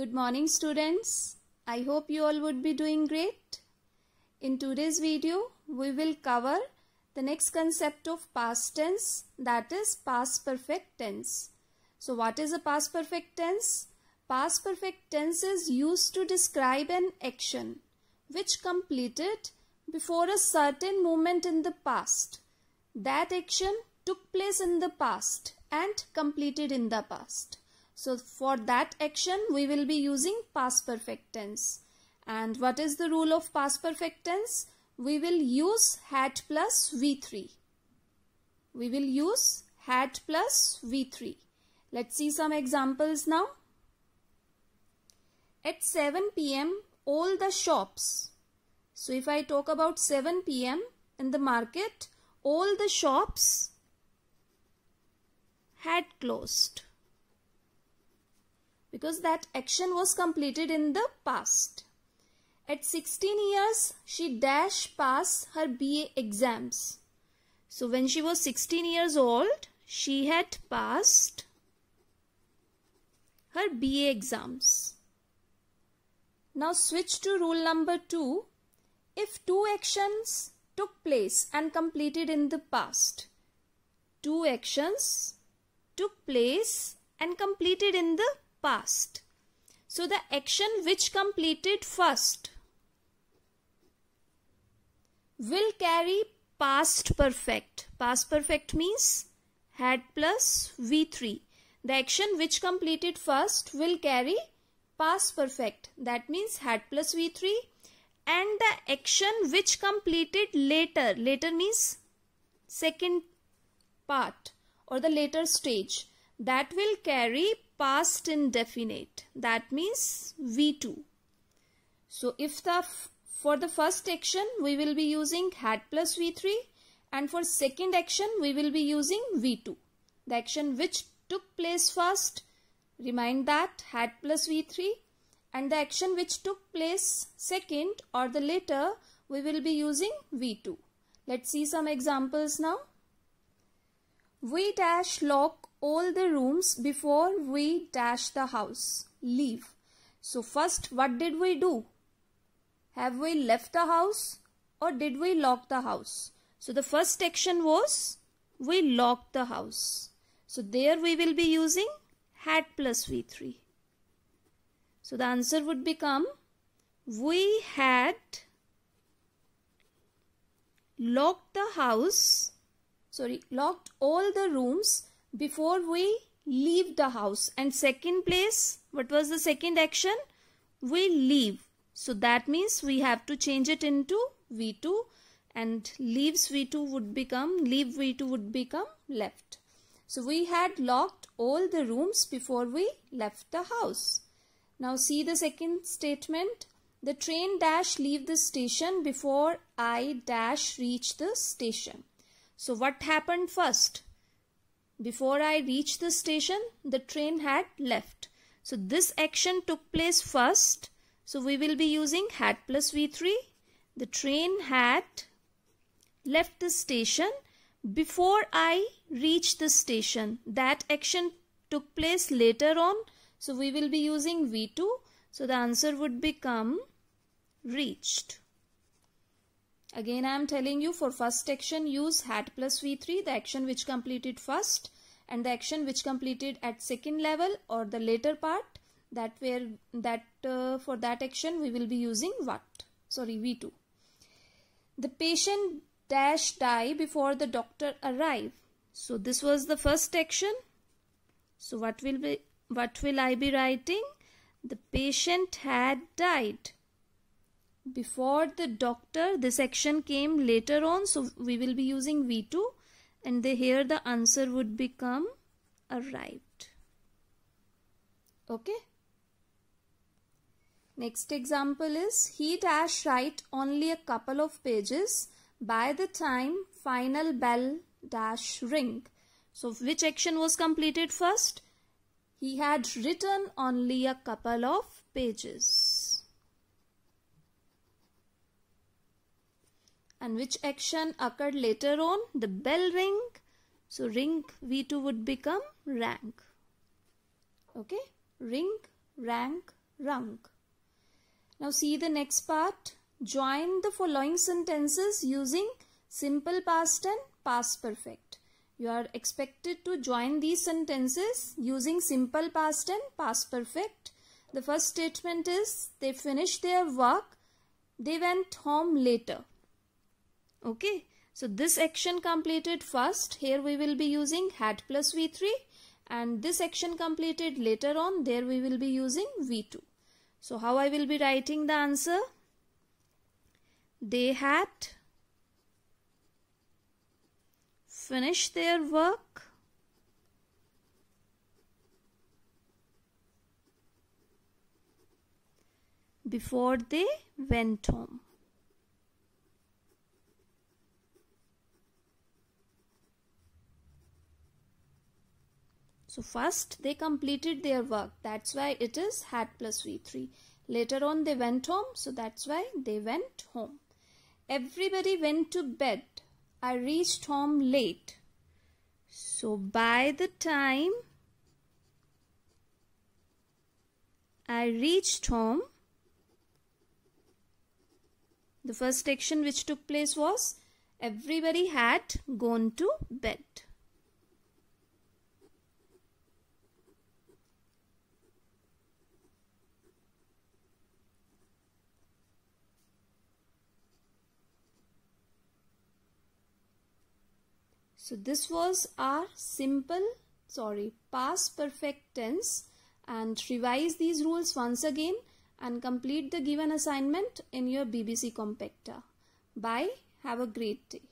Good morning students. I hope you all would be doing great. In today's video, we will cover the next concept of past tense that is past perfect tense. So what is a past perfect tense? Past perfect tense is used to describe an action which completed before a certain moment in the past. That action took place in the past and completed in the past. So for that action, we will be using past perfect tense. And what is the rule of past perfect tense? We will use had plus V3. We will use had plus V3. Let's see some examples now. At 7 pm, all the shops. So if I talk about 7 pm in the market, all the shops had closed because that action was completed in the past. At 16 years, she dash passed her BA exams. So when she was 16 years old, she had passed her BA exams. Now switch to rule number 2. If two actions took place and completed in the past, two actions took place and completed in the past. So the action which completed first will carry past perfect. Past perfect means had plus V3. The action which completed first will carry past perfect. That means had plus V3 and the action which completed later. Later means second part or the later stage. That will carry past indefinite that means V2. So if the for the first action we will be using had plus V3 and for second action we will be using V2. The action which took place first remind that had plus V3 and the action which took place second or the later we will be using V2. Let's see some examples now. V dash lock all the rooms before we dash the house, leave. So first what did we do? Have we left the house or did we lock the house? So the first action was we locked the house. So there we will be using had plus V3. So the answer would become we had locked the house sorry locked all the rooms before we leave the house and second place what was the second action we leave so that means we have to change it into v2 and leaves v2 would become leave v2 would become left so we had locked all the rooms before we left the house now see the second statement the train dash leave the station before i dash reach the station so what happened first before I reached the station, the train had left. So this action took place first. So we will be using had plus V3. The train had left the station before I reached the station. That action took place later on. So we will be using V2. So the answer would become reached. Again I am telling you for first action use hat plus V3 the action which completed first and the action which completed at second level or the later part that where that uh, for that action we will be using what sorry V2. The patient dash die before the doctor arrive. So this was the first action. So what will be what will I be writing? The patient had died before the doctor the section came later on so we will be using v2 and they, here the answer would become arrived okay next example is he dash write only a couple of pages by the time final bell dash ring so which action was completed first he had written only a couple of pages and which action occurred later on? The bell ring. So ring V2 would become rank. Okay, ring, rank, rank. Now see the next part. Join the following sentences using simple past and past perfect. You are expected to join these sentences using simple past and past perfect. The first statement is they finished their work. They went home later okay so this action completed first here we will be using hat plus v3 and this action completed later on there we will be using v2 so how I will be writing the answer they had finished their work before they went home So first they completed their work. That's why it is had plus V3. Later on they went home. So that's why they went home. Everybody went to bed. I reached home late. So by the time I reached home, the first action which took place was everybody had gone to bed. So this was our simple, sorry, past perfect tense and revise these rules once again and complete the given assignment in your BBC Compacta. Bye. Have a great day.